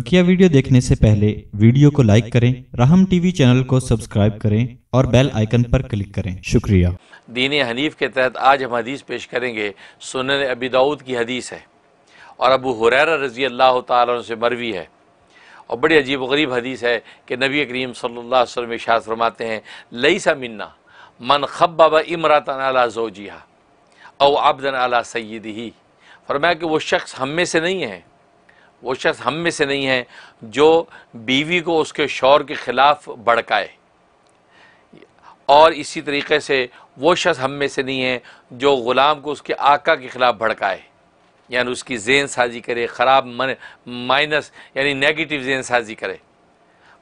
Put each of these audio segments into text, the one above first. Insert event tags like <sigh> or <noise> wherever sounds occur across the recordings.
बकिया वीडियो देखने से पहले वीडियो को लाइक करें राहम टीवी चैनल को सब्सक्राइब करें और बेल आइकन पर क्लिक करें शुक्रिया दीन हनीफ के तहत आज हम हदीस पेश करेंगे सुन अबी दाऊद की हदीस है और अबू हुरैर रजी अल्लाह तु से मरवी है और बड़ी अजीब गरीब हदीस है कि नबी करीम सल्लाम वसम फरमाते हैं लई सा मन्ना मन बाबा इमरात अला जिया और आबदन अला सईद ही फरमाया कि वो शख्स हम में से नहीं है वो शख्स हम में से नहीं है जो बीवी को उसके शौर के ख़िलाफ़ भड़काए और इसी तरीके से वो शख्स हम में से नहीं है जो ग़ुलाम को उसके आका के ख़िलाफ़ भड़काए यानी उसकी जेन साजी करे ख़राब माइनस यानी नेगेटिव जेन साजी करे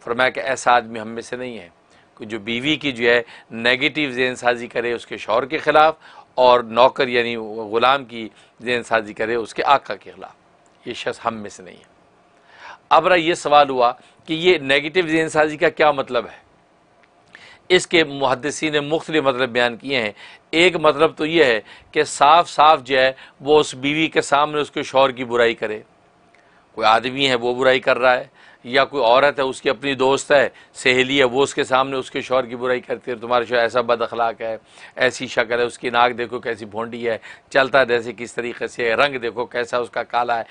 फरमाया कि ऐसा आदमी हम में से नहीं है कि जो बीवी की जो है नेगेटिव जेन साजी करे उसके शौहर के ख़िलाफ़ और नौकर यानी ग़ुलाम की जेन साजी करे उसके आका के ख़िलाफ़ ये शख्स हम में से नहीं है अब रहा यह सवाल हुआ कि ये नेगेटिव जहन साजी का क्या मतलब है इसके मुहदसी ने मुख्तलि मतलब बयान किए हैं एक मतलब तो यह है कि साफ साफ जो है वो उस बीवी के सामने उसके शोर की बुराई करे कोई आदमी है वो बुराई कर रहा है या कोई औरत है उसकी अपनी दोस्त है सहेली है वो उसके सामने उसके शोर की बुराई करती है तुम्हारा शोर ऐसा बद अखलाक है ऐसी शक्ल है उसकी नाक देखो कैसी भोंडी है चलता है जैसे किस तरीके से है रंग देखो कैसा उसका काला है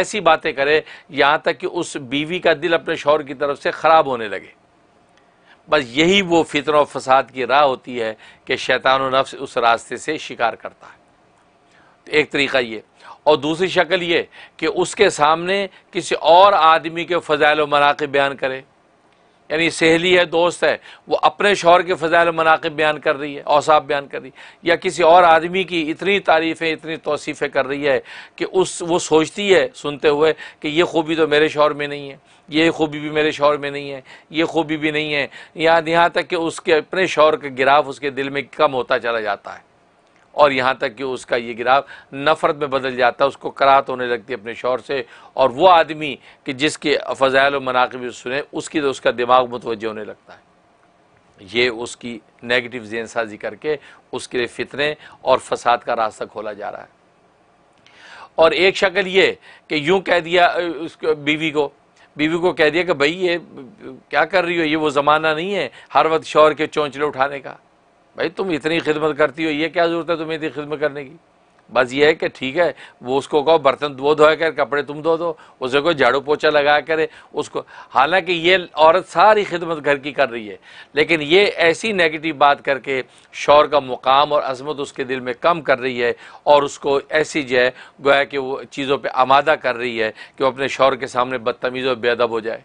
ऐसी बातें करे यहाँ तक कि उस बीवी का दिल अपने शोर की तरफ से ख़राब होने लगे बस यही वो फितर व फसाद की राह होती है कि शैतान नफ्स उस रास्ते से शिकार करता है एक तरीका ये और दूसरी शक्ल ये कि उसके सामने किसी और आदमी के फ़जाइल मनाक़ब बयान करे यानी सहेली है दोस्त है वो अपने शोहर के फ़जाइल मनाक़ब बयान कर रही है औसाफ बयान कर रही है या किसी और आदमी की इतनी तारीफ़ें इतनी तोसीफ़ें कर रही है कि उस वो सोचती है सुनते हुए कि ये खूबी तो मेरे शोर में नहीं है ये खूबी भी मेरे शोर में नहीं है ये खूबी भी नहीं है यहाँ यहाँ तक कि उसके अपने शोहर का गिराफ उसके दिल में कम होता चला जाता है और यहाँ तक कि उसका ये गिराव नफ़रत में बदल जाता है उसको करात होने लगती है अपने शौर से और वह आदमी कि जिसके फ़जाइल मनाकब सुने उसकी तो उसका दिमाग मुतवजह होने लगता है ये उसकी नेगेटिव जेन साजी करके उसके लिए फितने और फसाद का रास्ता खोला जा रहा है और एक शक्ल ये कि यूँ कह दिया उस बीवी को बीवी को कह दिया कि भाई ये क्या कर रही हो ये वो ज़माना नहीं है हर वक्त शौर के चौंचले उठाने का भाई तुम इतनी खिदमत करती हो ये क्या ज़रूरत है तुम्हें इतनी खिदमत करने की बस ये है कि ठीक है वो उसको कहो बर्तन धो धोया कर कपड़े तुम धो दो उसे कोई झाड़ू पोछा लगा करे उसको हालांकि ये औरत सारी खिदमत घर की कर रही है लेकिन ये ऐसी नेगेटिव बात करके शौर का मुकाम और अजमत उसके दिल में कम कर रही है और उसको ऐसी जो है गोया कि वो चीज़ों पर आमादा कर रही है कि वो अपने शौर के सामने बदतमीज़ और बेअदब हो जाए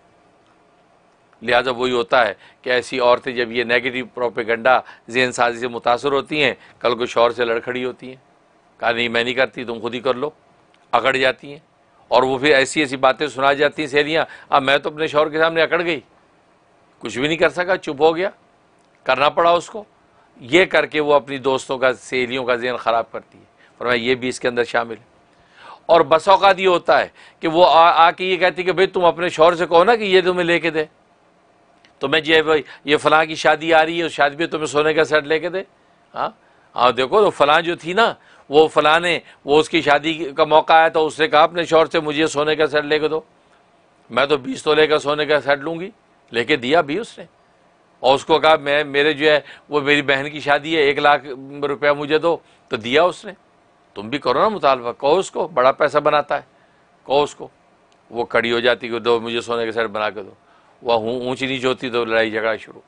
लिहाजा वही होता है कि ऐसी औरतें जब ये नेगेटिव प्रोपेगंडा जहन साजी से मुतासर होती हैं कल को शोर से लड़ खड़ी होती हैं कहा नहीं मैं नहीं करती तुम खुद ही कर लो अकड़ जाती हैं और वो फिर ऐसी ऐसी बातें सुना जाती हैं सहेलियाँ अब मैं तो अपने शौर के सामने अकड़ गई कुछ भी नहीं कर सका चुप हो गया करना पड़ा उसको ये करके वो अपनी दोस्तों का सहेलियों का जहन ख़राब करती है और मैं ये भी इसके अंदर शामिल है और बस अवकात ये होता है कि वो आके ये कहती है कि भाई तुम अपने शौर से कहो ना कि ये तुम्हें लेके दे तो मैं ये ये फ़लाँ की शादी आ रही है उस शादी में तुम्हें सोने का सेट लेके दे हाँ और हाँ, देखो तो फ़लाँ जो थी ना वो फलां ने वो उसकी शादी का मौका आया तो उसने कहा अपने शोर से मुझे सोने का सेट लेके दो मैं तो बीस तोले का सोने का सेट लूँगी लेके दिया भी उसने और उसको कहा मैं मेरे जो है वो मेरी बहन की शादी है एक लाख रुपया मुझे दो तो दिया उसने तुम भी करो ना मुतालबा कहो उसको बड़ा पैसा बनाता है कहो उसको वो कड़ी हो जाती कि दो मुझे सोने का सेट बना के दो वह ऊँच नीच होती तो लड़ाई झगड़ा शुरू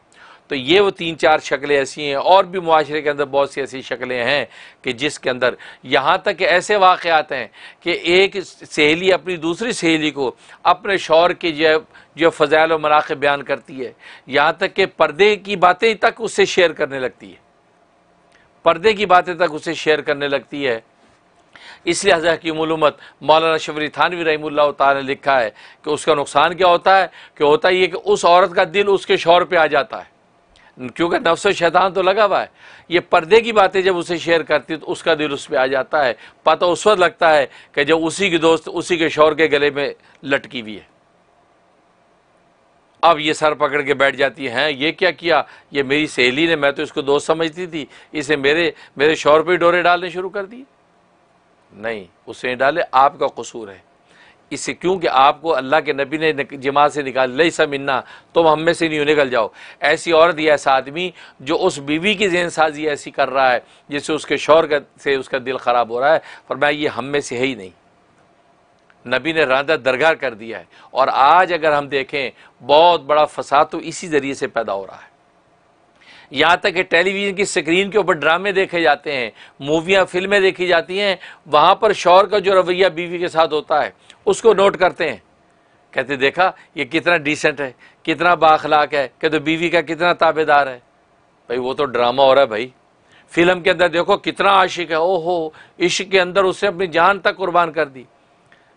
तो ये वो तीन चार शक्लें ऐसी हैं और भी माशरे के अंदर बहुत सी ऐसी शक्लें हैं कि जिसके अंदर यहाँ तक ऐसे वाक़ात हैं कि एक सहेली अपनी दूसरी सहेली को अपने शौर के जो जो फ़जाइल और मनाक़ बयान करती है यहाँ तक कि पर्दे की बातें तक उससे शेयर करने लगती है पर्दे की बातें तक उसे शेयर करने लगती है इसलिए हज़र हकीमत मौलाना शबरी थानवी रही ने लिखा है कि उसका नुकसान क्या होता है कि होता है कि उस औरत का दिल उसके शौर पर आ जाता है क्योंकि नफ्स शैतान तो लगा हुआ है ये पर्दे की बातें जब उसे शेयर करती है तो उसका दिल उस पर आ जाता है पता उस वक्त लगता है कि जब उसी की दोस्त उसी के शौर के गले में लटकी हुई है अब ये सर पकड़ के बैठ जाती हैं ये क्या किया ये मेरी सहेली ने मैं तो इसको दोस्त समझती थी इसे मेरे मेरे शौर पर डोरे डालने शुरू कर दिए नहीं उसने डाले आपका कसूर है इसे क्योंकि आपको अल्लाह के नबी ने जमात से निकाल ले सा मिन्ना तुम हम में से नहीं निकल जाओ ऐसी औरत या ऐसा आदमी जो उस बीवी की जहन साजी ऐसी कर रहा है जिससे उसके शौर का से उसका दिल ख़राब हो रहा है पर मैं ये हम में से है ही नहीं नबी ने रांधा दरगाह कर दिया है और आज अगर हम देखें बहुत बड़ा फसाद तो इसी ज़रिए से पैदा हो रहा है यहाँ तक कि टेलीविज़न की स्क्रीन के ऊपर ड्रामे देखे जाते हैं मूवियाँ फिल्में देखी जाती हैं वहाँ पर शौर का जो रवैया बीवी के साथ होता है उसको नोट करते हैं कहते देखा ये कितना डिसेंट है कितना बाखलाक है कहते तो बीवी का कितना ताबेदार है भाई वो तो ड्रामा हो रहा है भाई फिल्म के अंदर देखो कितना आशिक है ओहो इश्क के अंदर उसने अपनी जान तक कुर्बान कर दी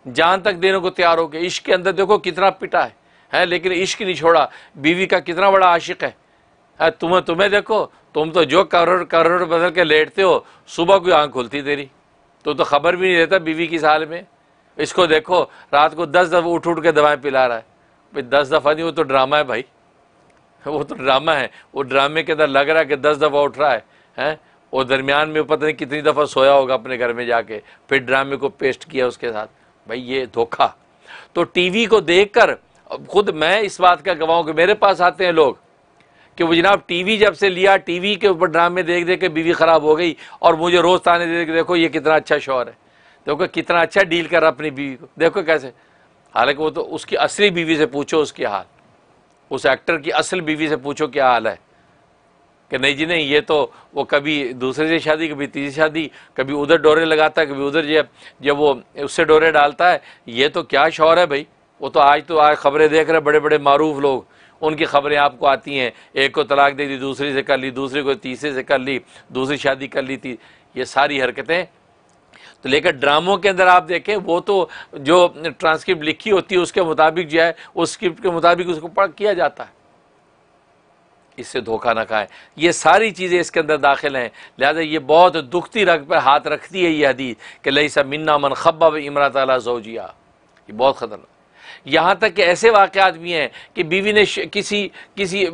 जान तक देने को तैयार हो गया इश्क के अंदर देखो कितना पिटा है है लेकिन इश्क नहीं छोड़ा बीवी का कितना बड़ा आशिक है तुम तुम्हें देखो तुम तो जो करोड़ करोड़ बदल के लेटते हो सुबह कोई आँख खुलती तेरी तो तो खबर भी नहीं रहता बीवी की साल में इसको देखो रात को दस दफ़ा उठ उठ के दवाएं पिला रहा है भाई दस दफ़ा नहीं वो तो ड्रामा है भाई <laughs> वो तो ड्रामा है वो ड्रामे के अंदर लग रहा है कि दस दफ़ा उठ रहा है हैं वो दरमियान में पता नहीं कितनी दफ़ा सोया होगा अपने घर में जाके फिर ड्रामे को पेस्ट किया उसके साथ भाई ये धोखा तो टीवी को कर खुद मैं इस बात का गवाऊँ कि मेरे पास आते हैं लोग कि वो जनाब टीवी जब से लिया टीवी के ऊपर ड्रामे देख देख के बीवी ख़राब हो गई और मुझे रोज़ ताने दे के देखो ये कितना अच्छा शोर है देखो कितना अच्छा डील कर रहा अपनी बीवी को देखो कैसे हालांकि वो तो उसकी असली बीवी से पूछो उसकी हाल उस एक्टर की असल बीवी से पूछो क्या हाल है कि नहीं जी नहीं ये तो वो कभी दूसरे से शादी कभी तीसरी शादी कभी उधर डोरे लगाता है कभी उधर जब जब वो उससे डोरे डालता है ये तो क्या शौर है भाई वो तो आज तो आज खबरें देख रहे बड़े बड़े मरूफ लोग उनकी खबरें आपको आती हैं एक को तलाक दे दी दूसरी से कर ली दूसरे को तीसरे से कर ली दूसरी शादी कर ली थी ये सारी हरकतें तो लेकर ड्रामों के अंदर आप देखें वो तो जो ट्रांसक्रिप्ट लिखी होती है उसके मुताबिक जो है उस स्क्रिप्ट के मुताबिक उसको पढ़ किया जाता है इससे धोखा ना खाएं ये सारी चीज़ें इसके अंदर दाखिल हैं लिहाजा ये बहुत दुखती रग पर हाथ रखती है ये हदीस कि लई सा मन्ना मन खब्बा इमरात आला जोजिया ये बहुत ख़तरनाक यहाँ तक कि ऐसे वाक़ात भी हैं कि बीवी ने किसी किसी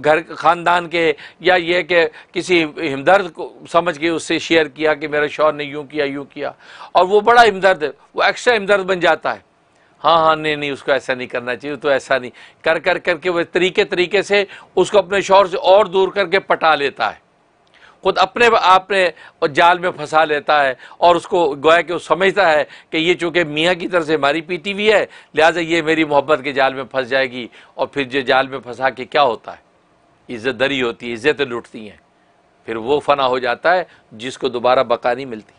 घर ख़ानदान के या ये कि किसी हमदर्द को समझ के उससे शेयर किया कि मेरा शोर ने यूँ किया यूँ किया और वो बड़ा हमदर्द वो एक्स्ट्रा हमदर्द बन जाता है हाँ हाँ नहीं नहीं उसको ऐसा नहीं करना चाहिए तो ऐसा नहीं कर कर करके वह तरीके तरीके से उसको अपने शोर से और दूर करके पटा लेता है खुद अपने आप में जाल में फंसा लेता है और उसको गोया कि वो समझता है कि ये चूँकि मियाँ की तरफ से हमारी पीटी हुई है लिहाजा ये मेरी मोहब्बत के जाल में फंस जाएगी और फिर जो जाल में फंसा के क्या होता है इज़्ज़त दरी होती है इज़्ज़तें लुटती हैं फिर वो फना हो जाता है जिसको दोबारा बका नहीं मिलती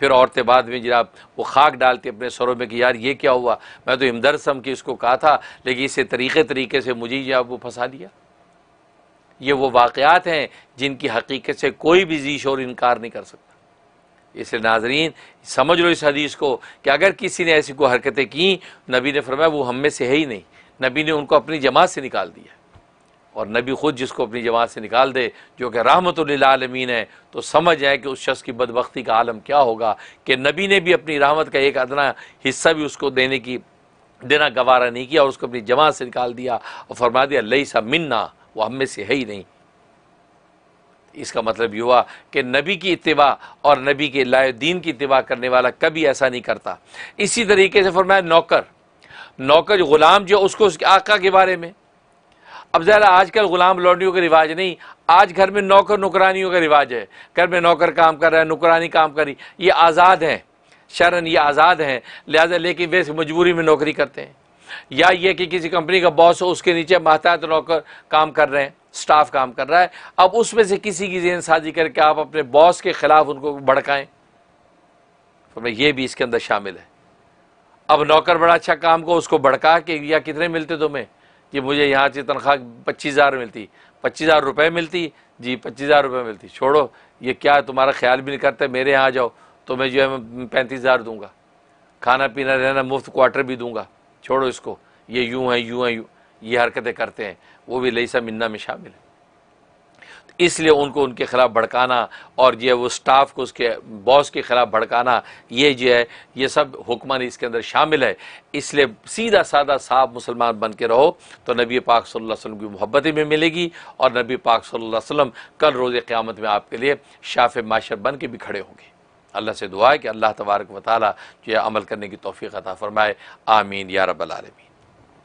फिर औरतें बाद में जरा वो खाक डालती अपने सरों में कि यार ये क्या हुआ मैं तो इमदरसम की इसको कहा था लेकिन इसे तरीके तरीके से मुझे ही आप वो फंसा दिया ये वो वाक़ात हैं जिनकी हकीकत से कोई भी जीश और इनकार नहीं कर सकता इसलिए नाजरीन समझ लो इस हदीस को कि अगर किसी ने ऐसी कोई हरकतें की नबी ने फरमाया वो हम में से है ही नहीं नबी ने उनको अपनी जमात से निकाल दिया और नबी ख़ुद जिसको अपनी जमात से निकाल दे जो कि रहमत आलमीन है तो समझ आए कि उस शख्स की बदबख्ती का आलम क्या होगा कि नबी ने भी अपनी रहमत का एक अदना हिस्सा भी उसको देने की देना गवारा नहीं किया और उसको अपनी जमात से निकाल दिया और फरमा दिया लई सा मिन्ना वो हम में से है ही नहीं इसका मतलब हुआ कि नबी की इतवा और नबी के लायदीन की इतवा करने वाला कभी ऐसा नहीं करता इसी तरीके से फरमाया नौकर नौकर ग़ुलाम जो उसको उसके आका के बारे में अब ज़रा आजकल ग़ुलाम लौंडियों का रिवाज नहीं आज घर में नौकर नौकरानियों का रिवाज है घर में नौकर काम कर रहा है नौकरानी काम कर रही ये आज़ाद हैं शरण ये आज़ाद हैं लिहाजा लेकिन वे मजबूरी में नौकरी करते हैं या ये कि किसी कंपनी का बॉस हो उसके नीचे महतात नौकर काम कर रहे हैं स्टाफ काम कर रहा है अब उसमें से किसी की जहन साजी करके आप अपने बॉस के ख़िलाफ़ उनको भड़काएं तो ये भी इसके अंदर शामिल है अब नौकर बड़ा अच्छा काम को उसको भड़का के या कितने मिलते तुम्हें कि मुझे यहाँ से तनख्वाह पच्चीस हज़ार मिलती पच्चीस हज़ार रुपये मिलती जी पच्चीस हज़ार रुपये मिलती छोड़ो ये क्या तुम्हारा ख्याल भी नहीं करते मेरे यहाँ आ जाओ तो मैं जो है पैंतीस हज़ार दूँगा खाना पीना रहना मुफ्त क्वार्टर भी दूँगा छोड़ो इसको ये यूं है यूं है यूं ये हरकतें करते हैं वो भी लईसा मिन्ना में शामिल है तो इसलिए उनको उनके ख़िलाफ़ भड़काना और जो है वो स्टाफ को उसके बॉस के ख़िलाफ़ भड़काना ये जो है ये सब हुक्मरानी इसके अंदर शामिल है इसलिए सीधा साधा साफ मुसलमान बन के रहो तो नबी पाक सल्लल्लाहु अलैहि वसल्लम की मोहब्बत भी मिलेगी और नबी पाक सल्लल्लाहु अलैहि वसल्लम कल रोज़ क़्यामत में आपके लिए शाफ़ माशर बन के भी खड़े होंगे अल्लाह से दुआ है कि अल्लाह तबारक वाली जो अमल करने की तोफ़ी अता फ़रमाए आमीन या रबालमीन